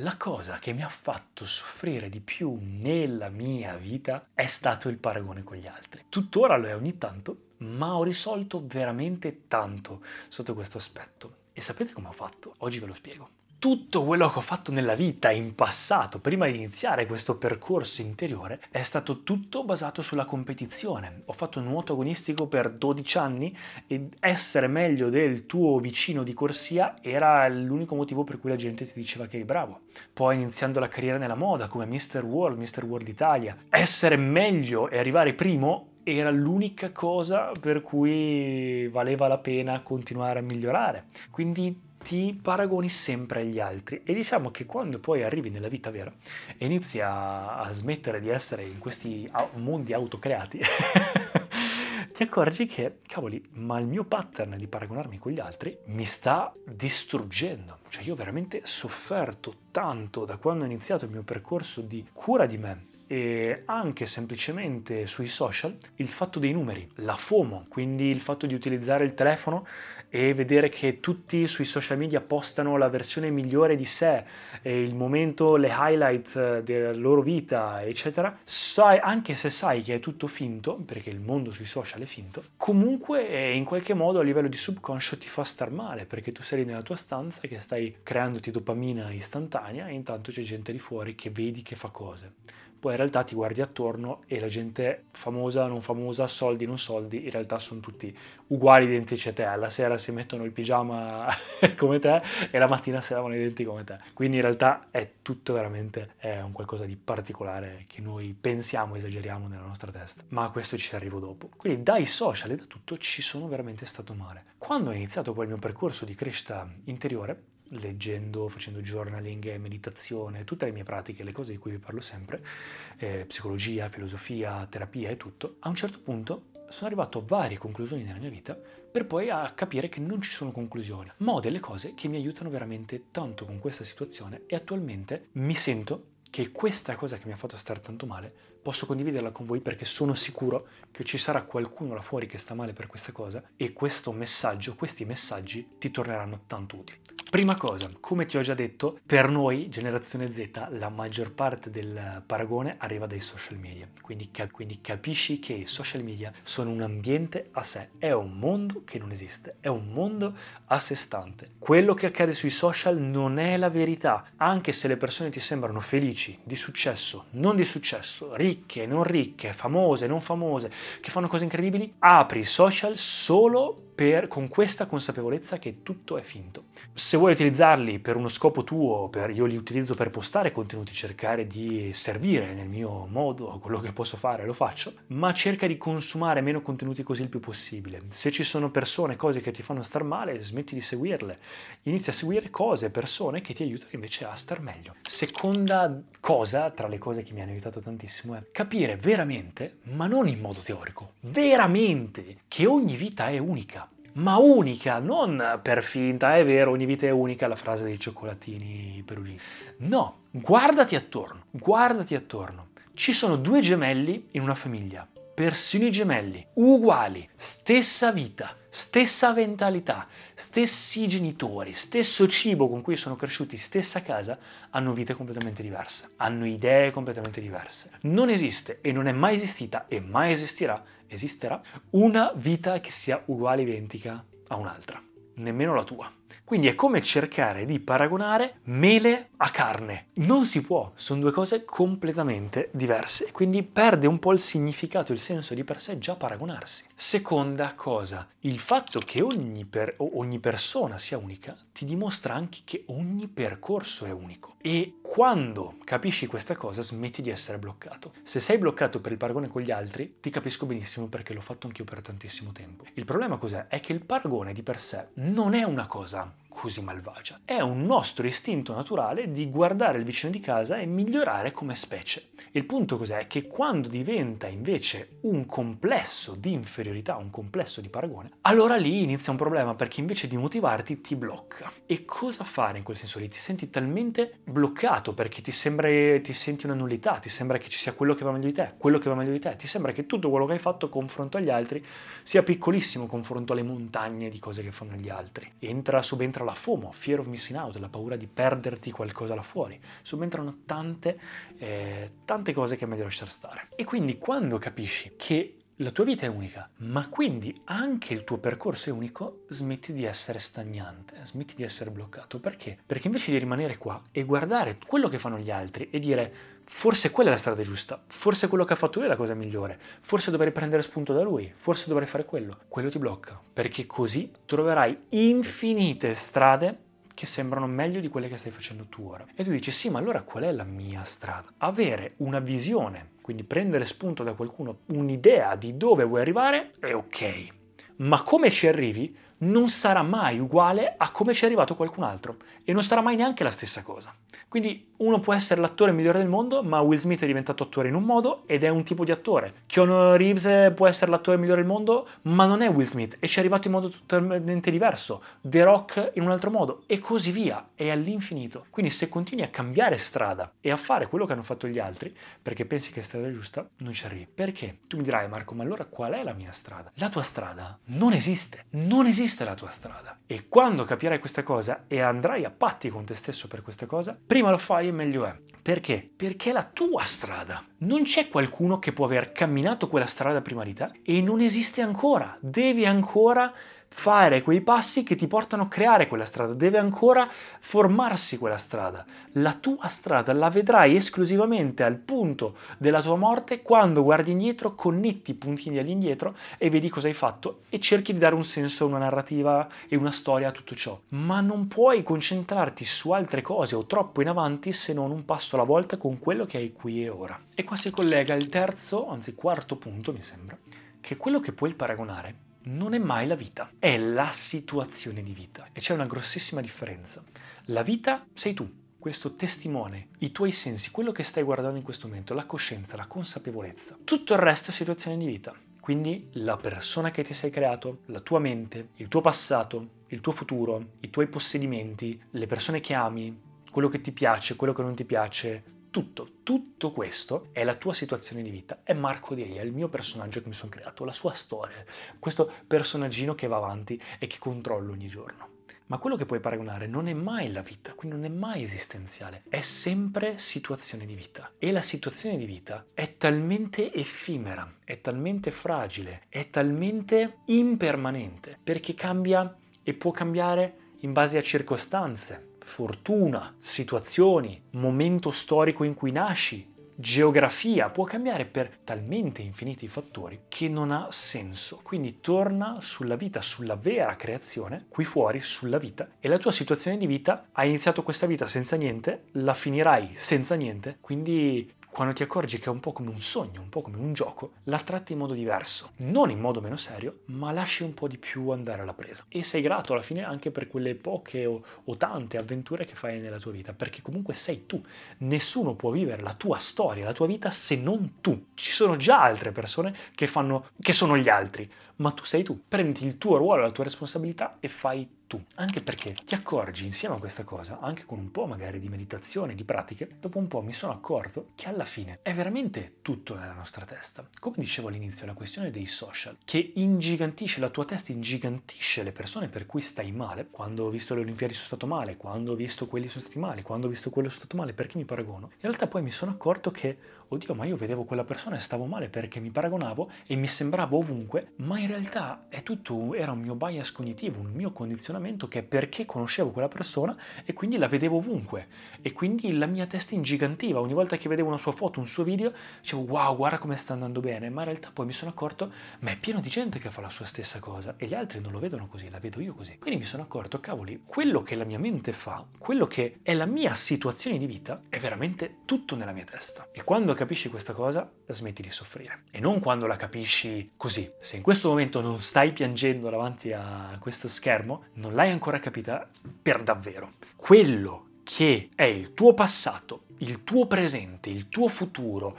La cosa che mi ha fatto soffrire di più nella mia vita è stato il paragone con gli altri. Tuttora lo è ogni tanto, ma ho risolto veramente tanto sotto questo aspetto. E sapete come ho fatto? Oggi ve lo spiego tutto quello che ho fatto nella vita in passato, prima di iniziare questo percorso interiore, è stato tutto basato sulla competizione. Ho fatto nuoto agonistico per 12 anni e essere meglio del tuo vicino di corsia era l'unico motivo per cui la gente ti diceva che eri bravo. Poi iniziando la carriera nella moda come Mr. World, Mr. World Italia, essere meglio e arrivare primo era l'unica cosa per cui valeva la pena continuare a migliorare. Quindi ti paragoni sempre agli altri e diciamo che quando poi arrivi nella vita vera e inizi a, a smettere di essere in questi mondi autocreati ti accorgi che cavoli ma il mio pattern di paragonarmi con gli altri mi sta distruggendo cioè io ho veramente sofferto tanto da quando ho iniziato il mio percorso di cura di me e anche semplicemente sui social il fatto dei numeri, la FOMO, quindi il fatto di utilizzare il telefono e vedere che tutti sui social media postano la versione migliore di sé, il momento, le highlight eh, della loro vita, eccetera. Sai, anche se sai che è tutto finto, perché il mondo sui social è finto, comunque eh, in qualche modo a livello di subconscio ti fa star male perché tu sei nella tua stanza che stai creandoti dopamina istantanea e intanto c'è gente di fuori che vedi che fa cose poi in realtà ti guardi attorno e la gente famosa, non famosa, soldi, non soldi, in realtà sono tutti uguali, identici a te. Alla sera si mettono il pigiama come te e la mattina si lavano i denti come te. Quindi in realtà è tutto veramente è un qualcosa di particolare che noi pensiamo, esageriamo nella nostra testa. Ma a questo ci arrivo dopo. Quindi dai social e da tutto ci sono veramente stato male. Quando ho iniziato poi il mio percorso di crescita interiore, leggendo, facendo journaling, meditazione, tutte le mie pratiche, le cose di cui vi parlo sempre, eh, psicologia, filosofia, terapia e tutto, a un certo punto sono arrivato a varie conclusioni nella mia vita per poi a capire che non ci sono conclusioni, ma ho delle cose che mi aiutano veramente tanto con questa situazione e attualmente mi sento che questa cosa che mi ha fatto stare tanto male posso condividerla con voi perché sono sicuro che ci sarà qualcuno là fuori che sta male per questa cosa e questo messaggio, questi messaggi ti torneranno tanto utili. Prima cosa, come ti ho già detto, per noi, generazione Z, la maggior parte del paragone arriva dai social media. Quindi, cap- quindi capisci che i social media sono un ambiente a sé, è un mondo che non esiste, è un mondo a sé stante. Quello che accade sui social non è la verità, anche se le persone ti sembrano felici, di successo, non di successo, ricche, non ricche, famose, non famose, che fanno cose incredibili, apri i social solo per, con questa consapevolezza che tutto è finto. Se vuoi utilizzarli per uno scopo tuo, per, io li utilizzo per postare contenuti, cercare di servire nel mio modo quello che posso fare, lo faccio, ma cerca di consumare meno contenuti così il più possibile. Se ci sono persone, cose che ti fanno star male, smetti di seguirle. Inizia a seguire cose, persone che ti aiutano invece a star meglio. Seconda cosa, tra le cose che mi hanno aiutato tantissimo, è capire veramente, ma non in modo teorico, veramente che ogni vita è unica. Ma unica, non per finta, è vero, ogni vita è unica, la frase dei cioccolatini perugini. No, guardati attorno, guardati attorno. Ci sono due gemelli in una famiglia persino i gemelli, uguali, stessa vita, stessa mentalità, stessi genitori, stesso cibo con cui sono cresciuti, stessa casa, hanno vite completamente diverse, hanno idee completamente diverse. Non esiste e non è mai esistita e mai esistirà, esisterà, una vita che sia uguale, identica a un'altra, nemmeno la tua. Quindi è come cercare di paragonare mele a carne. Non si può, sono due cose completamente diverse, quindi perde un po' il significato, il senso di per sé già paragonarsi. Seconda cosa, il fatto che ogni, per, ogni persona sia unica ti dimostra anche che ogni percorso è unico. E quando capisci questa cosa smetti di essere bloccato. Se sei bloccato per il paragone con gli altri, ti capisco benissimo perché l'ho fatto anch'io per tantissimo tempo. Il problema cos'è? È che il paragone di per sé non è una cosa così malvagia. È un nostro istinto naturale di guardare il vicino di casa e migliorare come specie. Il punto cos'è? Che quando diventa invece un complesso di inferiorità, un complesso di paragone, allora lì inizia un problema perché invece di motivarti ti blocca. E cosa fare in quel senso lì? Ti senti talmente bloccato perché ti, sembra, ti senti una nullità, ti sembra che ci sia quello che va meglio di te, quello che va meglio di te, ti sembra che tutto quello che hai fatto confronto agli altri sia piccolissimo confronto alle montagne di cose che fanno gli altri. Entra, subentra la FOMO, Fear of Missing Out, la paura di perderti qualcosa là fuori. Subentrano tante, eh, tante cose che è meglio lasciare stare. E quindi quando capisci che la tua vita è unica, ma quindi anche il tuo percorso è unico, smetti di essere stagnante, smetti di essere bloccato. Perché? Perché invece di rimanere qua e guardare quello che fanno gli altri e dire forse quella è la strada giusta, forse quello che ha fatto lui è la cosa migliore, forse dovrei prendere spunto da lui, forse dovrei fare quello, quello ti blocca, perché così troverai infinite strade che sembrano meglio di quelle che stai facendo tu ora. E tu dici sì, ma allora qual è la mia strada? Avere una visione, quindi prendere spunto da qualcuno, un'idea di dove vuoi arrivare è ok, ma come ci arrivi non sarà mai uguale a come ci è arrivato qualcun altro e non sarà mai neanche la stessa cosa. Quindi uno può essere l'attore migliore del mondo, ma Will Smith è diventato attore in un modo ed è un tipo di attore. Keanu Reeves può essere l'attore migliore del mondo, ma non è Will Smith e ci è arrivato in modo totalmente diverso. The Rock in un altro modo e così via, è all'infinito. Quindi se continui a cambiare strada e a fare quello che hanno fatto gli altri, perché pensi che è strada giusta, non ci arrivi. Perché? Tu mi dirai Marco, ma allora qual è la mia strada? La tua strada non esiste, non esiste la tua strada. E quando capirai questa cosa e andrai a patti con te stesso per questa cosa, Prima lo fai e meglio è. Perché? Perché è la tua strada. Non c'è qualcuno che può aver camminato quella strada prima di te e non esiste ancora. Devi ancora fare quei passi che ti portano a creare quella strada, deve ancora formarsi quella strada. La tua strada la vedrai esclusivamente al punto della tua morte quando guardi indietro, connetti i puntini all'indietro e vedi cosa hai fatto e cerchi di dare un senso, una narrativa e una storia a tutto ciò. Ma non puoi concentrarti su altre cose o troppo in avanti se non un passo alla volta con quello che hai qui e ora. E qua si collega il terzo, anzi quarto punto mi sembra, che quello che puoi paragonare non è mai la vita, è la situazione di vita e c'è una grossissima differenza. La vita sei tu, questo testimone, i tuoi sensi, quello che stai guardando in questo momento, la coscienza, la consapevolezza. Tutto il resto è situazione di vita. Quindi la persona che ti sei creato, la tua mente, il tuo passato, il tuo futuro, i tuoi possedimenti, le persone che ami, quello che ti piace, quello che non ti piace, tutto, tutto questo è la tua situazione di vita, è Marco di Ria, il mio personaggio che mi sono creato, la sua storia, questo personaggino che va avanti e che controllo ogni giorno. Ma quello che puoi paragonare non è mai la vita, quindi non è mai esistenziale, è sempre situazione di vita. E la situazione di vita è talmente effimera, è talmente fragile, è talmente impermanente, perché cambia e può cambiare in base a circostanze, fortuna, situazioni, momento storico in cui nasci, geografia, può cambiare per talmente infiniti fattori che non ha senso. Quindi torna sulla vita, sulla vera creazione, qui fuori, sulla vita. E la tua situazione di vita, hai iniziato questa vita senza niente, la finirai senza niente, quindi quando ti accorgi che è un po' come un sogno, un po' come un gioco, la tratti in modo diverso, non in modo meno serio, ma lasci un po' di più andare alla presa. E sei grato alla fine anche per quelle poche o, o tante avventure che fai nella tua vita, perché comunque sei tu. Nessuno può vivere la tua storia, la tua vita se non tu. Ci sono già altre persone che fanno che sono gli altri ma tu sei tu. Prenditi il tuo ruolo, la tua responsabilità e fai tu. Anche perché ti accorgi insieme a questa cosa, anche con un po' magari di meditazione, di pratiche, dopo un po' mi sono accorto che alla fine è veramente tutto nella nostra testa. Come dicevo all'inizio, la questione dei social, che ingigantisce la tua testa, ingigantisce le persone per cui stai male. Quando ho visto le Olimpiadi sono stato male, quando ho visto quelli sono stati male, quando ho visto quello sono stato male, perché mi paragono? In realtà poi mi sono accorto che oddio ma io vedevo quella persona e stavo male perché mi paragonavo e mi sembrava ovunque, ma in realtà è tutto, era un mio bias cognitivo, un mio condizionamento che è perché conoscevo quella persona e quindi la vedevo ovunque e quindi la mia testa ingigantiva, ogni volta che vedevo una sua foto, un suo video, dicevo wow guarda come sta andando bene, ma in realtà poi mi sono accorto ma è pieno di gente che fa la sua stessa cosa e gli altri non lo vedono così, la vedo io così. Quindi mi sono accorto, cavoli, quello che la mia mente fa, quello che è la mia situazione di vita, è veramente tutto nella mia testa. E quando capisci questa cosa, smetti di soffrire. E non quando la capisci così. Se in questo momento non stai piangendo davanti a questo schermo, non l'hai ancora capita per davvero. Quello che è il tuo passato il tuo presente, il tuo futuro,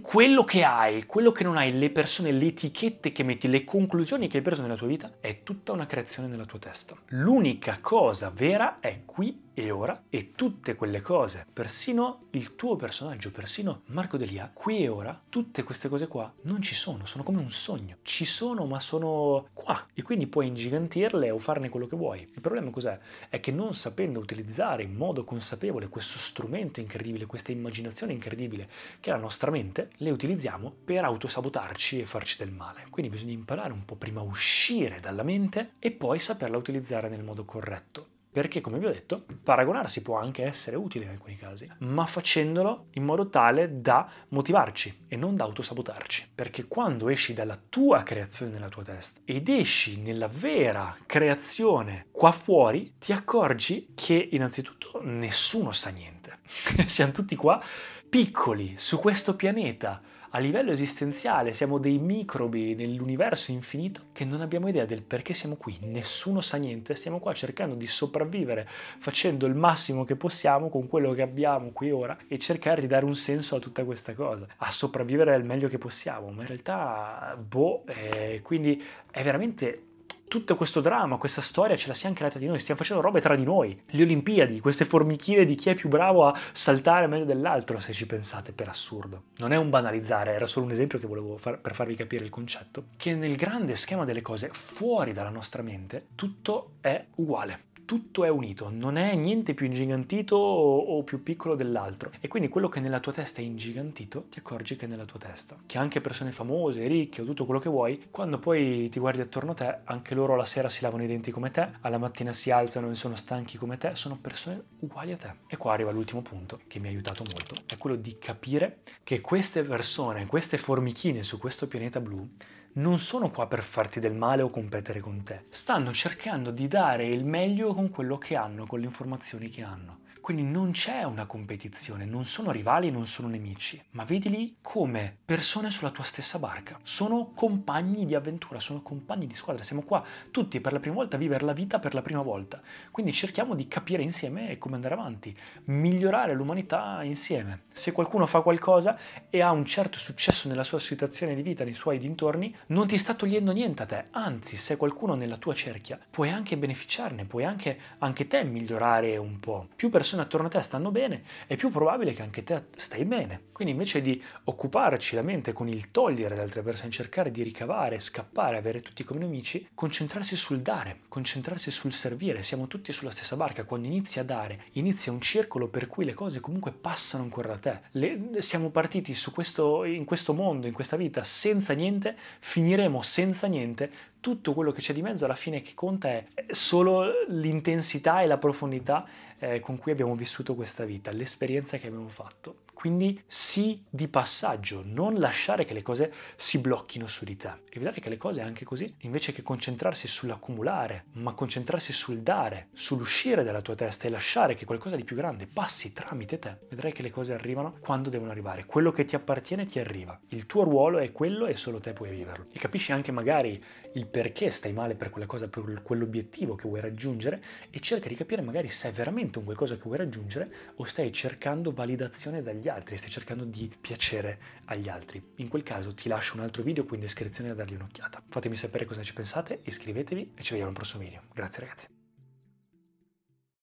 quello che hai, quello che non hai, le persone, le etichette che metti, le conclusioni che hai preso nella tua vita, è tutta una creazione nella tua testa. L'unica cosa vera è qui e ora e tutte quelle cose, persino il tuo personaggio, persino Marco Delia, qui e ora, tutte queste cose qua non ci sono, sono come un sogno. Ci sono ma sono qua e quindi puoi ingigantirle o farne quello che vuoi. Il problema cos'è? È che non sapendo utilizzare in modo consapevole questo strumento incredibile incredibile, questa immaginazione incredibile che è la nostra mente, le utilizziamo per autosabotarci e farci del male. Quindi bisogna imparare un po' prima a uscire dalla mente e poi saperla utilizzare nel modo corretto perché come vi ho detto paragonarsi può anche essere utile in alcuni casi, ma facendolo in modo tale da motivarci e non da autosabotarci, perché quando esci dalla tua creazione nella tua testa ed esci nella vera creazione qua fuori, ti accorgi che innanzitutto nessuno sa niente siamo tutti qua piccoli su questo pianeta. A livello esistenziale siamo dei microbi nell'universo infinito che non abbiamo idea del perché siamo qui, nessuno sa niente, stiamo qua cercando di sopravvivere facendo il massimo che possiamo con quello che abbiamo qui ora e cercare di dare un senso a tutta questa cosa, a sopravvivere al meglio che possiamo, ma in realtà boh, eh, quindi è veramente tutto questo dramma, questa storia ce la siamo creata di noi, stiamo facendo robe tra di noi. Le Olimpiadi, queste formichine di chi è più bravo a saltare meglio dell'altro, se ci pensate, per assurdo. Non è un banalizzare, era solo un esempio che volevo fare per farvi capire il concetto, che nel grande schema delle cose, fuori dalla nostra mente, tutto è uguale tutto è unito, non è niente più ingigantito o, più piccolo dell'altro. E quindi quello che nella tua testa è ingigantito, ti accorgi che è nella tua testa. Che anche persone famose, ricche o tutto quello che vuoi, quando poi ti guardi attorno a te, anche loro la sera si lavano i denti come te, alla mattina si alzano e sono stanchi come te, sono persone uguali a te. E qua arriva l'ultimo punto che mi ha aiutato molto, è quello di capire che queste persone, queste formichine su questo pianeta blu, non sono qua per farti del male o competere con te. Stanno cercando di dare il meglio con quello che hanno, con le informazioni che hanno. Quindi non c'è una competizione, non sono rivali, non sono nemici, ma vedili come persone sulla tua stessa barca. Sono compagni di avventura, sono compagni di squadra, siamo qua tutti per la prima volta a vivere la vita per la prima volta. Quindi cerchiamo di capire insieme come andare avanti, migliorare l'umanità insieme. Se qualcuno fa qualcosa e ha un certo successo nella sua situazione di vita, nei suoi dintorni, non ti sta togliendo niente a te, anzi se qualcuno nella tua cerchia puoi anche beneficiarne, puoi anche, anche te migliorare un po'. Più persone persone attorno a te stanno bene, è più probabile che anche te stai bene. Quindi invece di occuparci la mente con il togliere da altre persone, cercare di ricavare, scappare, avere tutti come nemici, concentrarsi sul dare, concentrarsi sul servire. Siamo tutti sulla stessa barca. Quando inizi a dare, inizia un circolo per cui le cose comunque passano ancora da te. Le, siamo partiti questo, in questo mondo, in questa vita, senza niente, finiremo senza niente tutto quello che c'è di mezzo alla fine che conta è solo l'intensità e la profondità eh, con cui abbiamo vissuto questa vita, l'esperienza che abbiamo fatto. Quindi sii di passaggio, non lasciare che le cose si blocchino su di te. Evitare che le cose anche così, invece che concentrarsi sull'accumulare, ma concentrarsi sul dare, sull'uscire dalla tua testa e lasciare che qualcosa di più grande passi tramite te, vedrai che le cose arrivano quando devono arrivare. Quello che ti appartiene ti arriva. Il tuo ruolo è quello e solo te puoi viverlo. E capisci anche magari il perché stai male per quella cosa, per quell'obiettivo che vuoi raggiungere e cerca di capire magari se è veramente un qualcosa che vuoi raggiungere o stai cercando validazione dagli altri agli altri, stai cercando di piacere agli altri. In quel caso ti lascio un altro video qui in descrizione da dargli un'occhiata. Fatemi sapere cosa ci pensate, iscrivetevi e ci vediamo al prossimo video. Grazie ragazzi.